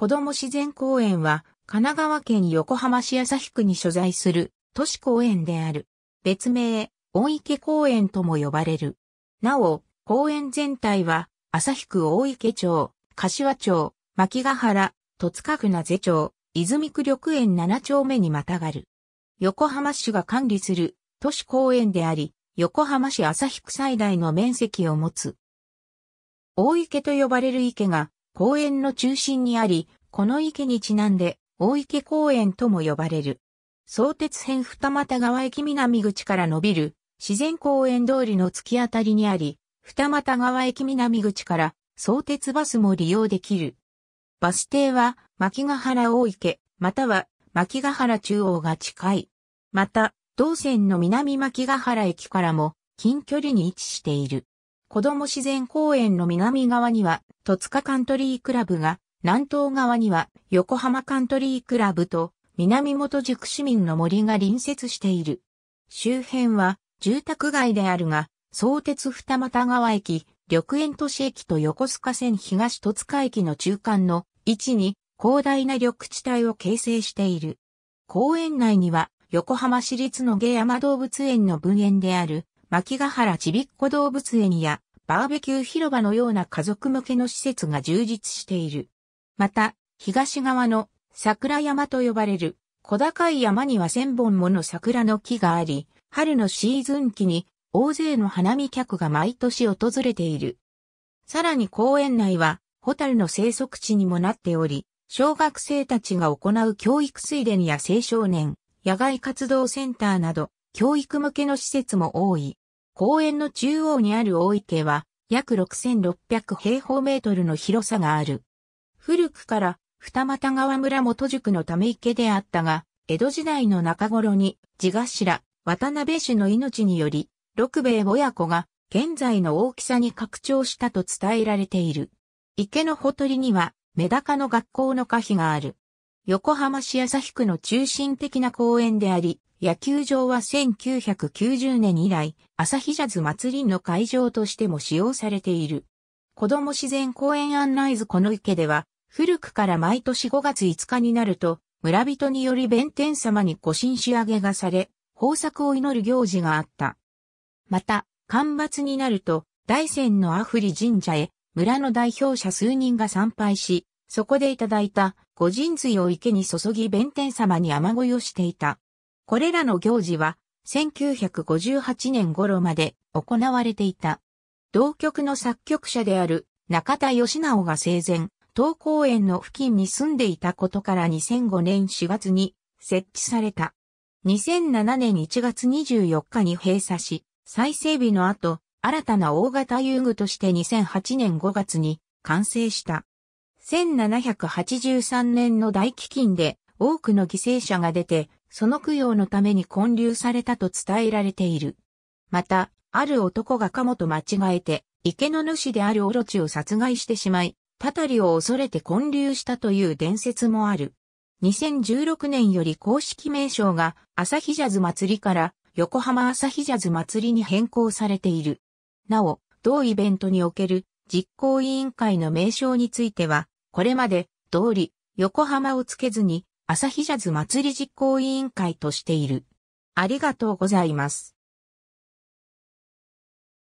子供自然公園は、神奈川県横浜市旭区に所在する都市公園である。別名、大池公園とも呼ばれる。なお、公園全体は、旭区大池町、柏町、牧ヶ原、戸塚区名瀬町、泉区緑園7丁目にまたがる。横浜市が管理する都市公園であり、横浜市旭区最大の面積を持つ。大池と呼ばれる池が公園の中心にあり、この池にちなんで、大池公園とも呼ばれる。相鉄編二俣川駅南口から伸びる、自然公園通りの突き当たりにあり、二俣川駅南口から相鉄バスも利用できる。バス停は、牧ヶ原大池、または牧ヶ原中央が近い。また、同線の南牧ヶ原駅からも近距離に位置している。子供自然公園の南側には、戸塚カントリークラブが南東側には横浜カントリークラブと南本宿市民の森が隣接している。周辺は住宅街であるが、相鉄二俣川駅、緑園都市駅と横須賀線東戸塚駅の中間の位置に広大な緑地帯を形成している。公園内には横浜市立の下山動物園の分園である牧ヶ原ちびっこ動物園やバーベキュー広場のような家族向けの施設が充実している。また、東側の桜山と呼ばれる小高い山には千本もの桜の木があり、春のシーズン期に大勢の花見客が毎年訪れている。さらに公園内は、ホタルの生息地にもなっており、小学生たちが行う教育水田や青少年、野外活動センターなど、教育向けの施設も多い。公園の中央にある大池は、約6600平方メートルの広さがある。古くから二俣川村元宿のため池であったが、江戸時代の中頃に、地頭、渡辺氏の命により、六兵衛親子が、現在の大きさに拡張したと伝えられている。池のほとりには、メダカの学校の可否がある。横浜市日区の中心的な公園であり、野球場は1990年以来、朝日ジャズ祭りの会場としても使用されている。子供自然公園案内図この池では、古くから毎年5月5日になると、村人により弁天様に御神仕上げがされ、豊作を祈る行事があった。また、干ばつになると、大山のアフリ神社へ、村の代表者数人が参拝し、そこでいただいた御神髄を池に注ぎ弁天様に雨乞いをしていた。これらの行事は、1958年頃まで行われていた。同曲の作曲者である中田義直が生前、東公園の付近に住んでいたことから2005年4月に設置された。2007年1月24日に閉鎖し、再整備の後、新たな大型遊具として2008年5月に完成した。1783年の大飢饉で多くの犠牲者が出て、その供養のために建立されたと伝えられている。また、ある男がカモと間違えて、池の主であるオロチを殺害してしまい、たたりを恐れて混流したという伝説もある。2016年より公式名称が朝日ジャズ祭りから横浜朝日ジャズ祭りに変更されている。なお、同イベントにおける実行委員会の名称については、これまで通り横浜をつけずに朝日ジャズ祭り実行委員会としている。ありがとうございます。